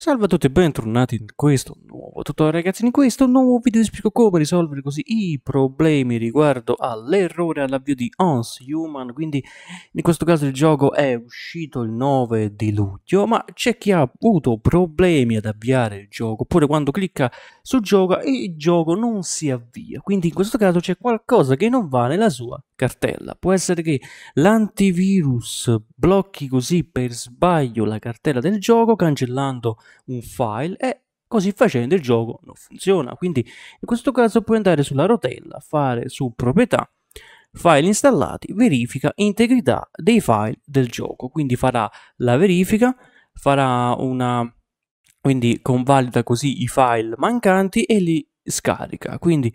Salve a tutti e bentornati in questo nuovo tutorial ragazzi, in questo nuovo video vi spiego come risolvere così i problemi riguardo all'errore all'avvio di Ons Human, quindi in questo caso il gioco è uscito il 9 di luglio, ma c'è chi ha avuto problemi ad avviare il gioco, oppure quando clicca su gioca il gioco non si avvia, quindi in questo caso c'è qualcosa che non va nella sua cartella. Può essere che l'antivirus blocchi così per sbaglio la cartella del gioco cancellando un file e così facendo il gioco non funziona. Quindi in questo caso puoi andare sulla rotella, fare su proprietà, file installati, verifica integrità dei file del gioco. Quindi farà la verifica, farà una quindi convalida così i file mancanti e li scarica. Quindi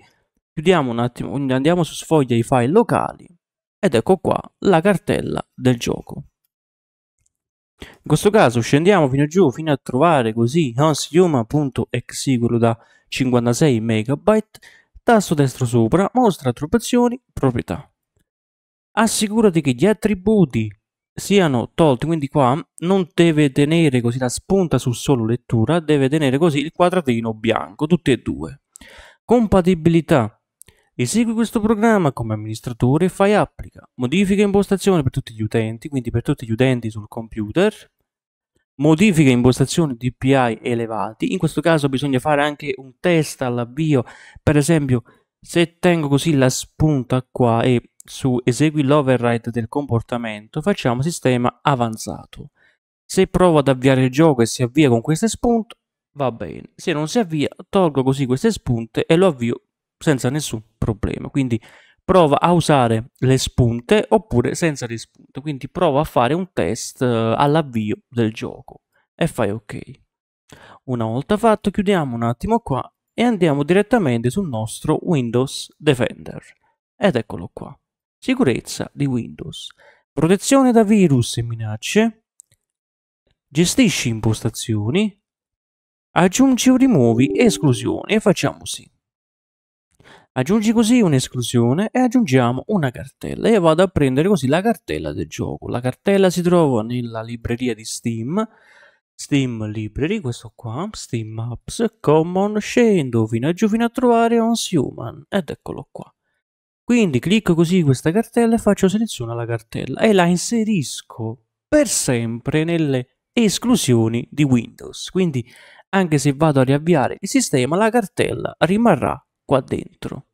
Chiudiamo un attimo, andiamo su sfoglia i file locali ed ecco qua la cartella del gioco. In questo caso scendiamo fino giù fino a trovare così hansyuma.exe quello da 56 MB, tasto destro sopra, mostra attribuzioni, proprietà. Assicurati che gli attributi siano tolti, quindi qua non deve tenere così la spunta su solo lettura, deve tenere così il quadratino bianco, tutti e due. Compatibilità Esegui questo programma come amministratore e fai applica. Modifica impostazione per tutti gli utenti, quindi per tutti gli utenti sul computer. Modifica impostazioni DPI elevati. In questo caso bisogna fare anche un test all'avvio. Per esempio, se tengo così la spunta qua e su esegui l'override del comportamento, facciamo sistema avanzato. Se provo ad avviare il gioco e si avvia con queste spunte, va bene. Se non si avvia, tolgo così queste spunte e lo avvio senza nessun problema. Quindi prova a usare le spunte oppure senza le spunte. Quindi prova a fare un test eh, all'avvio del gioco e fai ok. Una volta fatto chiudiamo un attimo qua e andiamo direttamente sul nostro Windows Defender. Ed eccolo qua. Sicurezza di Windows. Protezione da virus e minacce. Gestisci impostazioni. Aggiungi o rimuovi esclusioni e facciamo sì. Aggiungi così un'esclusione e aggiungiamo una cartella. Io vado a prendere così la cartella del gioco. La cartella si trova nella libreria di Steam. Steam Library, questo qua, Steam Maps, Common, scendo fino a giù fino a trovare Human, ed eccolo qua. Quindi clicco così questa cartella e faccio seleziona la cartella e la inserisco per sempre nelle esclusioni di Windows. Quindi anche se vado a riavviare il sistema, la cartella rimarrà qua dentro.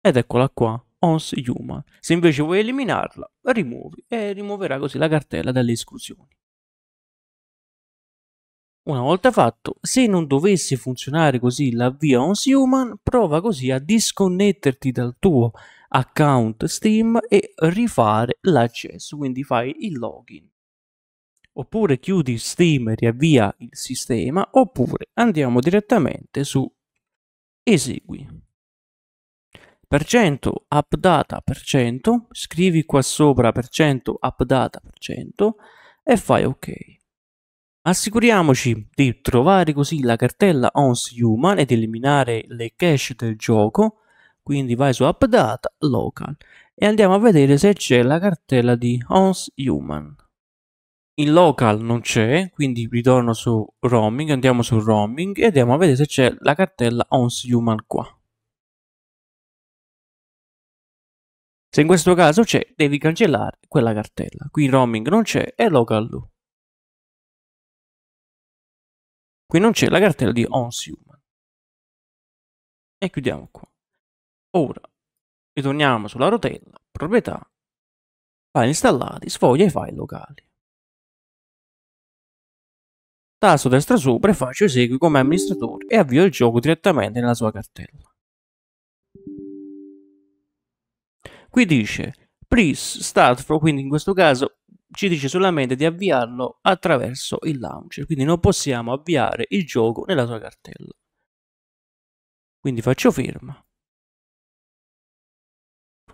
Ed eccola qua, Ons Human. Se invece vuoi eliminarla, rimuovi e rimuoverà così la cartella dalle esclusioni. Una volta fatto, se non dovesse funzionare così l'avvia Ons Human, prova così a disconnetterti dal tuo account Steam e rifare l'accesso, quindi fai il login oppure chiudi Steam e riavvia il sistema, oppure andiamo direttamente su Esegui. Per cento, appdata per cento, scrivi qua sopra per cento, appdata per cento e fai ok. Assicuriamoci di trovare così la cartella ONS Human ed eliminare le cache del gioco, quindi vai su Updata Local e andiamo a vedere se c'è la cartella di ONS Human in local non c'è, quindi ritorno su roaming, andiamo su roaming e andiamo a vedere se c'è la cartella ONS Human qua. Se in questo caso c'è, devi cancellare quella cartella. Qui roaming non c'è e local do. Qui non c'è la cartella di ONS Human. E chiudiamo qua. Ora, ritorniamo sulla rotella, proprietà, file installati, sfoglia i file locali tasto destra sopra e faccio esegui come amministratore e avvio il gioco direttamente nella sua cartella. Qui dice please start for, quindi in questo caso ci dice solamente di avviarlo attraverso il launcher, quindi non possiamo avviare il gioco nella sua cartella. Quindi faccio firma.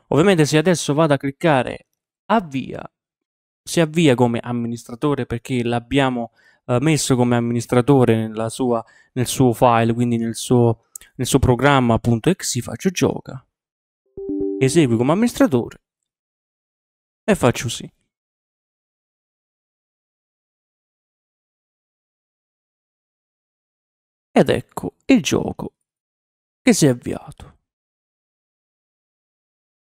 Ovviamente se adesso vado a cliccare avvia, si avvia come amministratore perché l'abbiamo eh, messo come amministratore sua, nel suo file, quindi nel suo, nel suo programma appunto .exe, faccio gioca, esegui come amministratore e faccio sì. Ed ecco il gioco che si è avviato.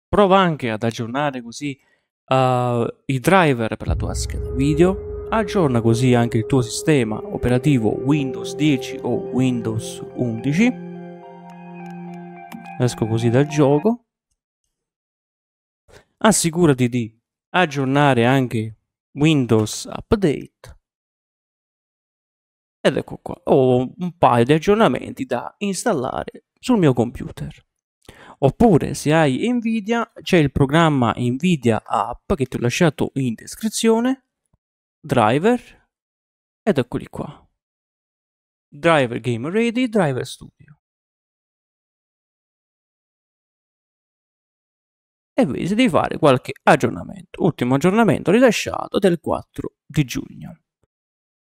Prova anche ad aggiornare così uh, i driver per la tua scheda video Aggiorna così anche il tuo sistema operativo Windows 10 o Windows 11. Esco così dal gioco. Assicurati di aggiornare anche Windows Update. Ed ecco qua, ho un paio di aggiornamenti da installare sul mio computer. Oppure se hai Nvidia c'è il programma Nvidia App che ti ho lasciato in descrizione driver ed eccoli qua. Driver Game Ready, Driver Studio. E vedi di fare qualche aggiornamento. Ultimo aggiornamento rilasciato del 4 di giugno.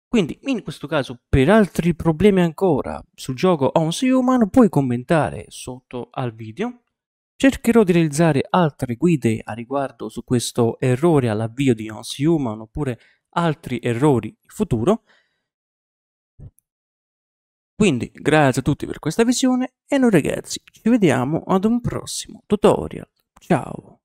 Quindi in questo caso per altri problemi ancora sul gioco Once Human puoi commentare sotto al video. Cercherò di realizzare altre guide a riguardo su questo errore all'avvio di Once Human oppure altri errori in futuro. Quindi grazie a tutti per questa visione e noi ragazzi ci vediamo ad un prossimo tutorial. Ciao!